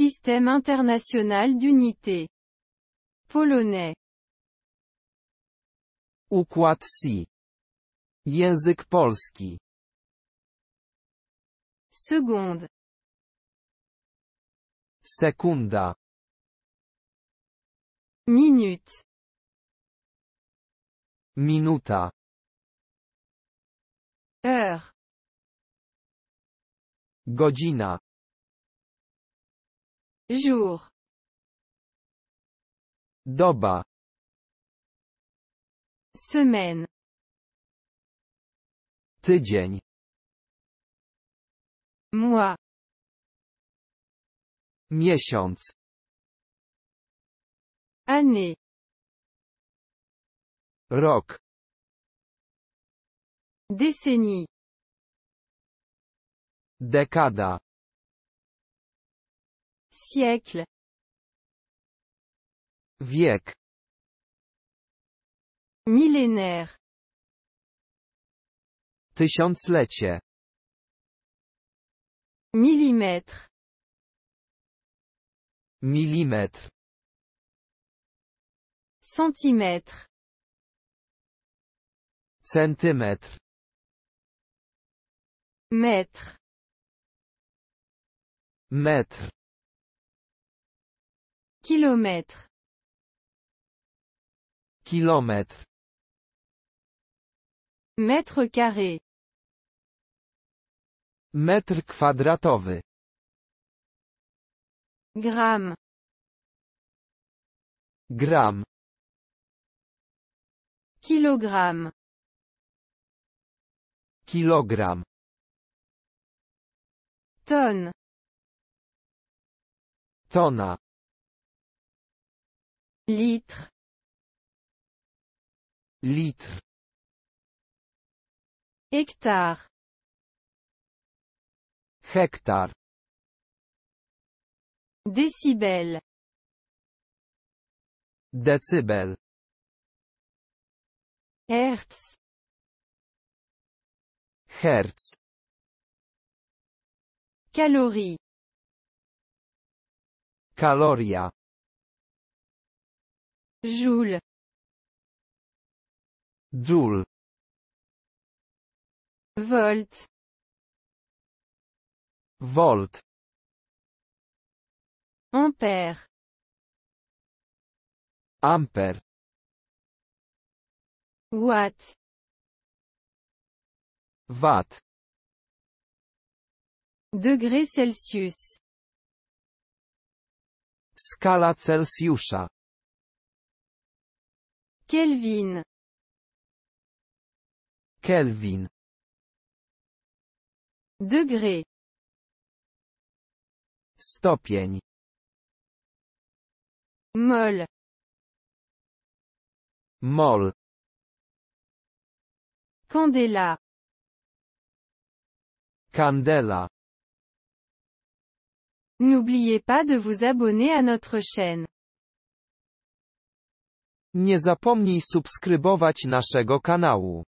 Système international d'unité. Polonais. Układ SI. Język polski. Seconde. Sekunda. Minute. Minuta. Heure. Godzina jour doba semaine tydzień mois miesiąc année rok décennie Década. Siècle. viec Millénaire. Tysiąclecie. Millimètre. Millimètre. Centimètre. Centimètre. Mètre. Mètre. Kilomètre. Kilomètre. Mètre carré. mètre kwadratowy. Gram. Gram. kilogramme, Kilogram. tonne, Tona litre litre hectare hectare décibel décibel hertz hertz calories caloria Joule. Joule. Volt. Volt. Ampère. Ampère. Watt. Watt. Degré Celsius. Scala Celsius. Kelvin. Kelvin. Degré. Stopień. Mol. Mol. Candela. Candela. N'oubliez pas de vous abonner à notre chaîne. Nie zapomnij subskrybować naszego kanału.